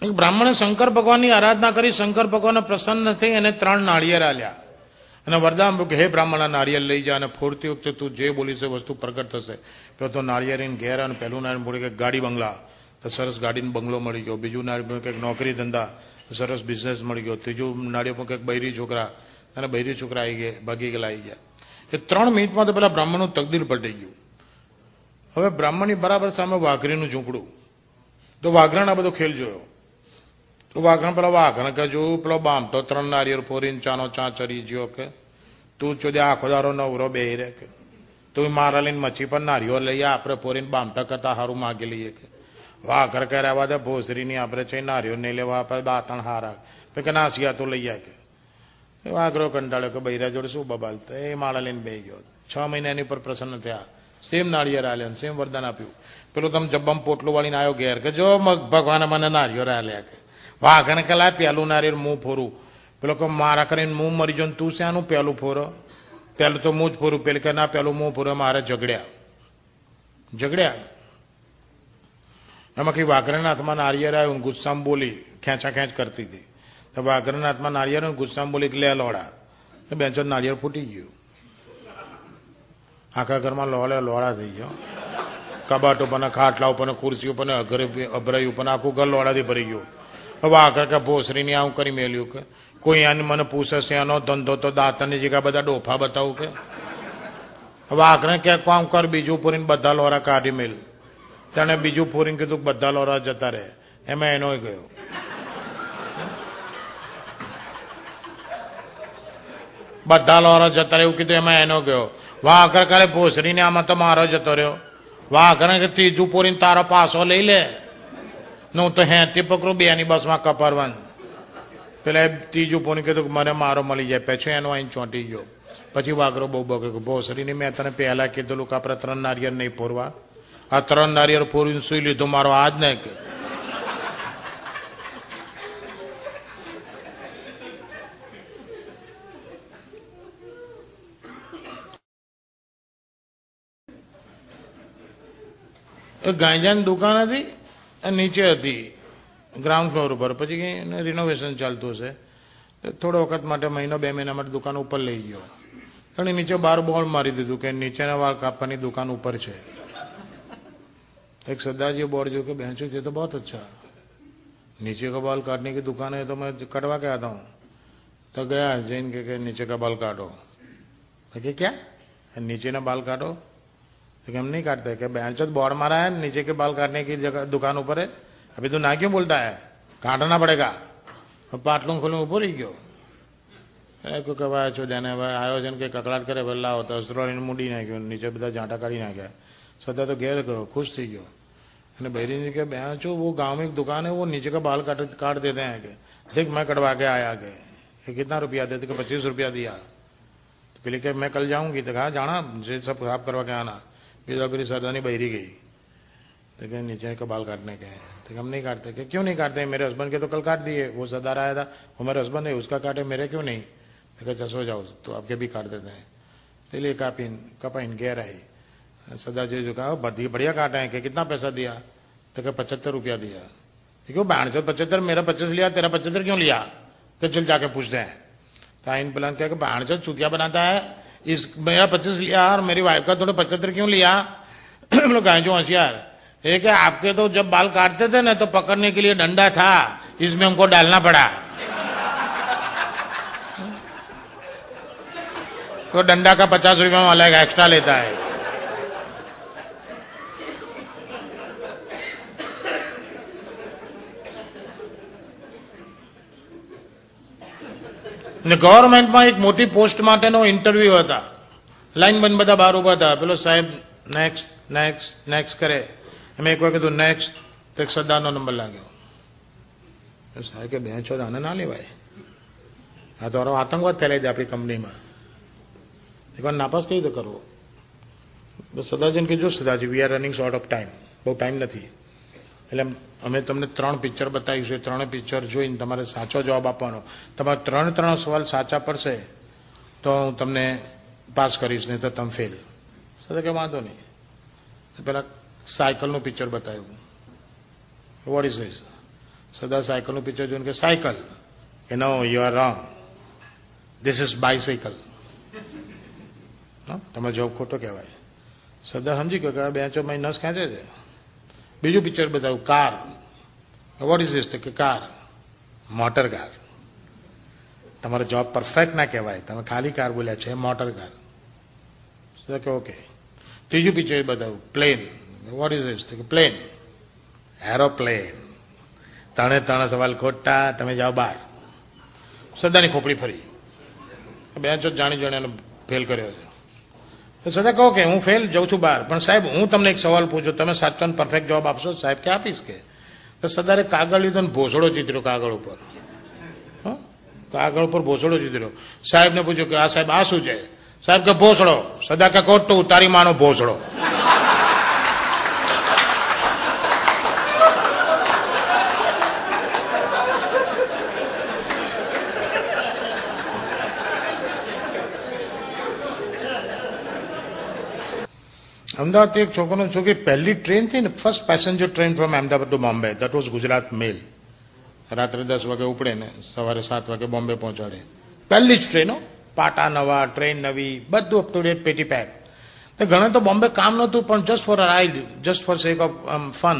બ્રાહ્મણે શંકર ભગવાનની આરાધના કરી શંકર ભગવાન પ્રસન્ન થઈ અને ત્રણ નાળિયેર આલ્યા અને વરદાન મૂકે હે બ્રાહ્મણ નાળિયેર લઈ જા અને ફોડતી વખતે તું જે બોલીશ એ વસ્તુ પ્રગટ થશે પેલો તો નાળિયેરીને ઘેર અને પહેલું નાળિયેર મૂકે કે ગાડી બંગલા તો સરસ ગાડીનો બંગલો મળી ગયો બીજું નાળિયેર મૂકે કે નોકરી ધંધા સરસ બિઝનેસ મળી ગયો ત્રીજું નાળિયેર કંઈક બૈરી છોકરા અને બૈરી છોકરા આવી ગયા ભાગી ગયેલા આવી ગયા એ ત્રણ મિનિટમાં તો પેલા બ્રાહ્મણનું તકદીર પલટી ગયું હવે બ્રાહ્મણની બરાબર સામે વાઘરીનું ઝૂંપડું તો વાઘરાણ બધો ખેલ જોયો વાઘણ પેલા વાઘણ કે જો પેલો બામતો ત્રણ નારિયેર ફોરીને ચાનો ચા ચરી જ્યો કે તું ચોદે આખો દારો નવરો બે રે કે તું મારા લઈને મચ્છી પર નારીઓ લઈએ આપણે ફોરીને બામટા કરતા હારું માગી લઈએ કે વાઘર કર્યા બાદ ભોસરીની આપણે છે નારીઓ નહીં લેવા આપણે દાંતણ હારા પછી કે નાસિયા તો લઈ આ કે વાઘરો કંટાળ્યો કે બૈરા જોડે શું બબાલતા એ માળા લઈને બે ગયો છ મહિનાની એની ઉપર પ્રસન્ન થયા સેમ નાળિયેર આલ્યા સેમ વરદાન આપ્યું પેલું તમે જબ્બમ પોટલું વાળીને આવ્યો ઘેર કે જો ભગવાને મને નાળિયેર આલ્યા કે વાહ કને કલા પેલું નારે મું ફોરું પેલો કે મારા કરીને મું મરી જો તું આનું પેલું ફોરો પેલું તો મું જ ફોરું પેલું કે ના પેલું મું ફોરો મારા ઝઘડ્યા ઝઘડ્યા એમાં કંઈ વાઘરાના હાથમાં નારિયેર આવ્યું ગુસ્સામાં બોલી ખેંચા ખેંચ કરતી હતી તો વાઘરનાથમાં હાથમાં નારિયેર ગુસ્સામાં બોલી કે લે લોડા તો બેંચો નારિયેર ફૂટી ગયું આખા ઘરમાં લોળે લોળા થઈ ગયો કબાટ ઉપર ખાટલા ઉપર ખુરશી ઉપર અઘરે અભરાઈ ઉપર આખું ઘર લોડાથી ભરી ગયું વાહ કર કે ભોસરીને આવું કરી મેલ્યું કે કોઈ આને મને પૂછે છે એનો ધંધો તો દાંતની જગ્યા બધા ડોફા બતાવું કે વાઘને ક્યાંક કામ કર બીજું પૂરીને બધા લોરા કાઢી મેલ તેણે બીજું પૂરીને કીધું બધા લોરા જતા રહે એમાં એનો ગયો બધા લોરા જતા રહે એવું કીધું એમાં એનો ગયો વાઘર કાલે ભોસરીને આમાં તો મારો જતો રહ્યો વાઘર કે ત્રીજું પૂરીને તારો પાસો લઈ લે નું તો હેથી પકડું બે એની બસમાં કપારવાન પેલા એ ત્રીજું પોની કીધું કે મને મારો મળી જાય પછી એનો અહીં ચોંટી ગયો પછી વાઘરો બહુ બગડ્યો ભોસરીની મેં તને પહેલાં કીધેલું કે આપણે ત્રણ નારિયેળ નહીં પૂરવા આ ત્રણ નારિયેળ પૂરીને સુઈ લીધું મારો આજ નહીં કે ગાંજાની દુકાન હતી નીચે હતી ગ્રાઉન્ડ ફ્લોર ઉપર પછી એને રિનોવેશન ચાલતું હશે થોડો વખત માટે મહિનો બે મહિના માટે દુકાન ઉપર લઈ ગયો અને નીચે બાર બોર્ડ મારી દીધું કે નીચેના વાળ કાપવાની દુકાન ઉપર છે એક સરદારજી બોર્ડ જો કે બેંચો છે તો બહુ અચ્છા નીચે का બાલ काटने કે दुकान है तो मैं कटवा के आता हूँ तो गया जैन के, નીચે કા બાલ કાઢો काटो ક્યાં નીચેના બાલ કાઢો लेकिन तो हम नहीं काटते क्या चौथ बॉर्ड मारा है नीचे के बाल काटने की जगह दुकान ऊपर है अभी तो ना क्यों बोलता है काटना पड़ेगा और पाटलू खोलू ऊपर ही क्यों को કહેવાય છો જેને હવે આયોજન કે કકડાટ કરે વલ્લા હોતો અસરોળીને મૂડી નાખ્યો નીચે બધા જાંટા ना નાખ્યા सदा तो घेर गयो खुश थी क्यों मैंने बहरीन जी के बहन चो वो गांव में एक दुकान है वो नीचे का बाल काट काट देते हैं के देख मैं कटवा के आया के कितना रुपया देते तो पच्चीस रुपया दिया तो पहले क्या मैं कल जाऊंगी तो कहा जाना सब साफ करवा के आना फिर अपनी सरदानी बहरी गई तो कहें नीचे का बाल काटने के हैं तो हम नहीं काटते कि क्यों नहीं काटते मेरे हस्बैंड के तो कल काट दिए वो सरदार आया था वो मेरे हस्बैंड है उसका काटे मेरे क्यों नहीं तो कहे चसो अच्छा, जाओ तो आपके भी काट देते हैं तो लिए कापिन कपाइन गया रही सदा जी जो कहा बढ़िया काटा है कि कितना पैसा दिया तो कहे पचहत्तर रुपया दिया क्यों बाण चो पचहत्तर मेरा पच्चीस लिया तेरा पचहत्तर क्यों लिया कि चल जाके पूछते हैं तो आइन प्लान कह बाण चौथ चुतिया बनाता है इस मेरा पच्चीस लिया और मेरी वाइफ का थोड़ा पचहत्तर क्यों लिया हम लोग जो होशियार एक है आपके तो जब बाल काटते थे ना तो पकड़ने के लिए डंडा था इसमें हमको डालना पड़ा तो डंडा का पचास रुपया वाला एक्स्ट्रा लेता है ને ગવર્મેન્ટમાં એક મોટી પોસ્ટ માટેનો ઇન્ટરવ્યૂ હતા લાઈન બંધ બધા બહાર ઊભા હતા પેલો સાહેબ નેક્સ્ટ નેક્સ્ટ નેક્સ્ટ કરે એમ એક વાર કીધું નેક્સ્ટ તો એક સરદારનો નંબર લાગ્યો સાહેબ કે બેન છો આને ના લેવાય આ તો આતંકવાદ ફેલાઈ દે આપણી કંપનીમાં એકવાર નાપાસ કઈ રીતે કરવો સદાજીને કીધું Sadaji we are running short of time બહુ ટાઈમ નથી એટલે અમે તમને ત્રણ પિક્ચર બતાવીશું એ ત્રણે પિક્ચર જોઈને તમારે સાચો જવાબ આપવાનો તમારે ત્રણ ત્રણ સવાલ સાચા પડશે તો હું તમને પાસ કરીશ નહીં તો તમે ફેલ સાથે કે વાંધો નહીં પેલા સાયકલનું પિક્ચર બતાવ્યું વોટ ઇઝ ધીસ સદા સાયકલનું પિક્ચર જોઈને કે સાયકલ કે no you are wrong this is bicycle તમે જવાબ ખોટો કહેવાય સદા સમજી ગયો કે બે બેચો મેં નસ ખેંચે છે બીજું પિક્ચર બતાવ્યું કાર વોટ ઇઝ ધીસ કે કાર મોટર કાર તમારો જોબ પરફેક્ટ ના કહેવાય તમે ખાલી કાર બોલ્યા છે મોટર કાર કે ઓકે ત્રીજું પિક્ચર બતાવ્યું પ્લેન વોટ ઇઝ ધીસ કે પ્લેન એરોપ્લેન તણે ત્રણ સવાલ ખોટા તમે જાઓ બહાર સદાની ખોપડી ફરી બે જો જાણી જોઈને ફેલ કર્યો છે તો સદા કહો કે હું ફેલ જઉં છું બહાર પણ સાહેબ હું તમને એક સવાલ પૂછું તમે સાચો પરફેક્ટ જવાબ આપશો સાહેબ કે આપીશ કે તો સદારે કાગળ લીધો ને ભોસડો ચીતર્યો કાગળ ઉપર કાગળ ઉપર ભોસડો ચીતર્યો સાહેબને પૂછ્યું કે આ સાહેબ આ શું છે સાહેબ કે ભોસડો સદા કે કહો તો ઉતારી માનો ભોસડો અમદાવાદથી એક છોકરો છોકરી પહેલી ટ્રેન થઈ ને first passenger train from Ahmedabad to Bombay that was Gujarat mail રાત્રે દસ વાગે ઉપડે ને સવારે સાત વાગે બોમ્બે પહોંચાડે પહેલી જ ટ્રેનો પાટા નવા ટ્રેન નવી બધું અપ ટુ ડેટ પેટી પેક તો ઘણા તો બોમ્બે કામ નહોતું પણ just for ride just for sake of fun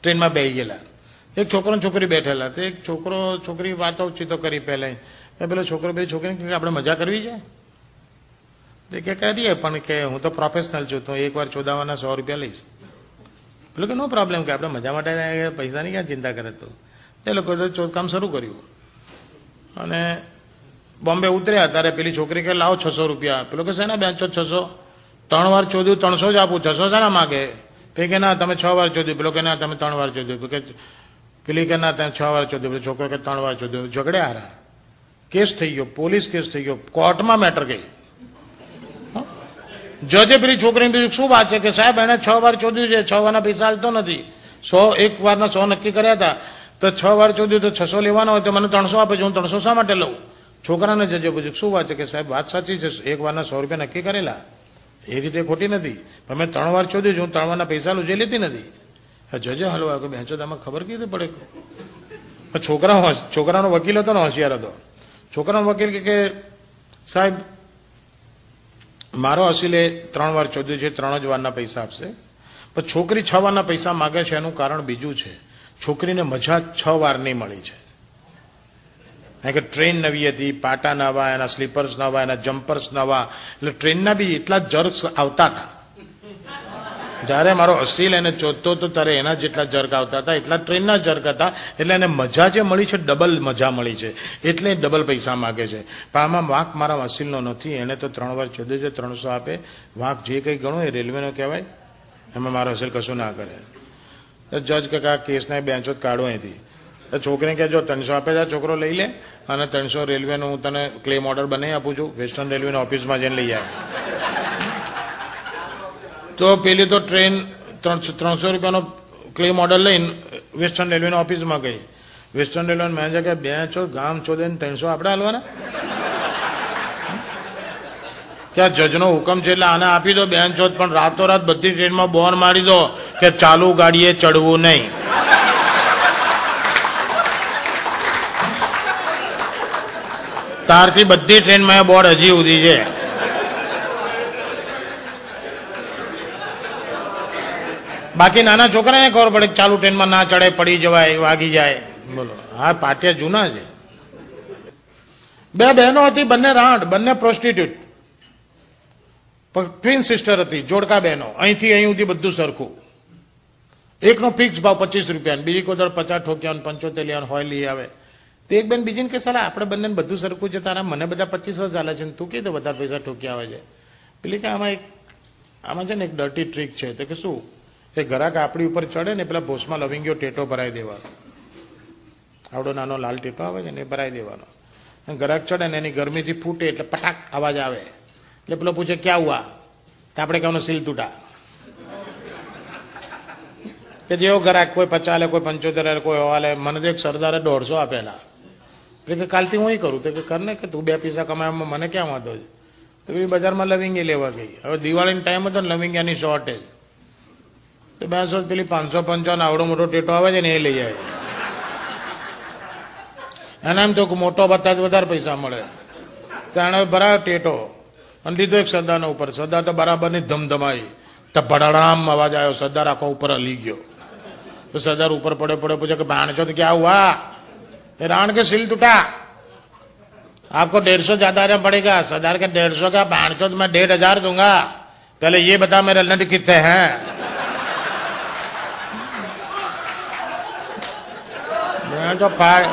ટ્રેનમાં બેસી ગયેલા એક છોકરો છોકરી બેઠેલા તો એક છોકરો છોકરી વાતો ચીતો કરી પહેલાં પેલો છોકરો બે છોકરીને આપણે મજા કરવી છે તે કે કરીએ પણ કે હું તો પ્રોફેશનલ છું તો એક વાર ચોદાવાના સો રૂપિયા લઈશ પેલું કે નો પ્રોબ્લેમ કે આપણે મજા માટે પૈસાની ક્યાં ચિંતા કરે તો તે લોકો તો ચોદકામ શરૂ કર્યું અને બોમ્બે ઉતર્યા ત્યારે પેલી છોકરી કે લાવો છસો રૂપિયા પેલો કે શેના બેચો છસો ત્રણ વાર ચોદ્યું ત્રણસો જ આપું છસો શેના માગે પે કે ના તમે છ વાર ચોદ્યું પેલો કે ના તમે ત્રણ વાર ચોધ્યું કે પેલી કે ના તમે છ વાર ચોધ્યું પેલો છોકરો કે ત્રણ વાર ચોધ્યું ઝઘડે હારા કેસ થઈ ગયો પોલીસ કેસ થઈ ગયો કોર્ટમાં મેટર ગઈ જજે પેલી છોકરીને બીજું શું વાત છે કે સાહેબ એને છ વાર ચોદ્યું છે છ વારના પૈસા હાલતો નથી સો એક વારના સો નક્કી કર્યા હતા તો છ વાર ચોદ્યું તો છસો લેવાનો હોય તો મને ત્રણસો આપે છે હું ત્રણસો શા માટે લઉં છોકરાને જજે પૂછ્યું શું વાત છે કે સાહેબ વાત સાચી છે એક વારના સો રૂપિયા નક્કી કરેલા એ રીતે ખોટી નથી પણ મેં ત્રણ વાર ચોદ્યું છે હું ત્રણ વારના પૈસા લઉં જે લેતી નથી જજે હલવા કે બેંચો તમે ખબર કીધી પડે છોકરા છોકરાનો વકીલ હતો ને હોશિયાર હતો છોકરાનો વકીલ કે સાહેબ મારો એ ત્રણ વાર ચોદ્યો છે ત્રણ જ વારના પૈસા આપશે પણ છોકરી છ વારના પૈસા માગે છે એનું કારણ બીજું છે છોકરીને મજા છ વારની મળી છે કારણ કે ટ્રેન નવી હતી પાટા નવા એના સ્લીપર્સ નવા એના જમ્પર્સ નવા એટલે ટ્રેનના બી એટલા જર્ક્સ આવતા હતા જ્યારે મારો અસીલ એને ચોથતો હતો ત્યારે એના જેટલા જર્ક આવતા હતા એટલા ટ્રેનના જર્ક હતા એટલે એને મજા જે મળી છે ડબલ મજા મળી છે એટલે ડબલ પૈસા માગે છે પણ આમાં વાંક મારા અસીલનો નથી એને તો ત્રણ વાર ચૌદ છે ત્રણસો આપે વાંક જે કંઈ ગણો એ રેલવેનો કહેવાય એમાં મારો અસીલ કશું ના કરે તો જજ કે આ કેસને બેંચો જ કાઢો અહીંથી તો છોકરીને કહેજો ત્રણસો આપે છે છોકરો લઈ લે અને ત્રણસો રેલવેનો હું તને ક્લેમ ઓર્ડર બનાવી આપું છું વેસ્ટર્ન રેલવેની ઓફિસમાં જઈને લઈ આવે તો પેલી તો ટ્રેન ત્રણસો રૂપિયાનો ક્લેમ ઓર્ડર લઈને વેસ્ટર્ન રેલવેની ઓફિસમાં ગઈ વેસ્ટર્ન રેલવે મેનેજર કે બે છો ગામ છો ને ત્રણસો આપણે હાલવાના ત્યાં જજનો હુકમ છે એટલે આને આપી દો બેન છો પણ રાતોરાત બધી ટ્રેનમાં બોર્ન મારી દો કે ચાલુ ગાડીએ ચડવું નહીં તારથી બધી ટ્રેનમાં બોર્ડ હજી ઉધી છે બાકી નાના છોકરાને ખબર પડે ચાલુ ટ્રેનમાં ના ચડે પડી જવાય વાગી જાય બોલો હા પાટિયા જૂના છે બે બહેનો હતી બંને રાંડ બંને પ્રોસ્ટિટ્યુટ ટ્વિન સિસ્ટર હતી જોડકા બહેનો અહીંથી અહીં સુધી બધું સરખું એકનો ફિક્સ ભાવ પચીસ રૂપિયા બીજી કોઈ દર પચાસ ઠોકિયા પંચોતેર લિયા હોય લઈ આવે તો એક બેન બીજીને કે સલાહ આપણે બંને બધું સરખું છે તારા મને બધા પચીસ જ ચાલે છે તું કીધું વધારે પૈસા ઠોકિયા આવે છે પેલી કે આમાં એક આમાં છે ને એક ડર્ટી ટ્રીક છે તો કે શું એ ગરાક આપણી ઉપર ચડે ને પેલા ભોસમાં લવિંગ્યો ટેટો ભરાઈ દેવાનો આવડો નાનો લાલ ટેટો આવે છે ને એ ભરાઈ દેવાનો અને ગરાક ચડે ને એની ગરમીથી ફૂટે એટલે પટાક અવાજ આવે એટલે પેલો પૂછે ક્યાં હુઆ તો આપણે કહેવાનું સીલ તૂટા કે જેવો ગ્રાહક કોઈ પચાલે કોઈ પંચોતેર કોઈ હવાલે મને તો એક સરદારે દોઢસો આપેલા એટલે કે કાલથી હું કરું તો કે કર ને કે તું બે પૈસા કમાવામાં મને ક્યાં વાંધો છે તો પછી બજારમાં લવિંગી લેવા ગઈ હવે દિવાળીનો ટાઈમ હતો ને લવિંગિયાની શોર્ટેજ તો બે સો પેલી પાંચસો પંચાવન આવડો મોટો ટેટો આવે છે ને એ લઈ જાય એને એમ તો મોટો બતા જ વધારે પૈસા મળે તેણે બરાબર ટેટો અને લીધો એક સરદારનો ઉપર સરદાર તો બરાબરની ધમધમાઈ તો ભડાડામ અવાજ આવ્યો સરદાર આખો ઉપર હલી ગયો તો સરદાર ઉપર પડે પડે પૂછે કે બાણસો તો ક્યાં હુઆ એ રાણ કે સિલ તૂટા આખો डेढ़ सौ ज्यादा आना पड़ेगा सरदार के डेढ़ सौ का તો મેં तो હજાર દુંગા हजार એ पहले મેં बता मेरे लंड 叫白。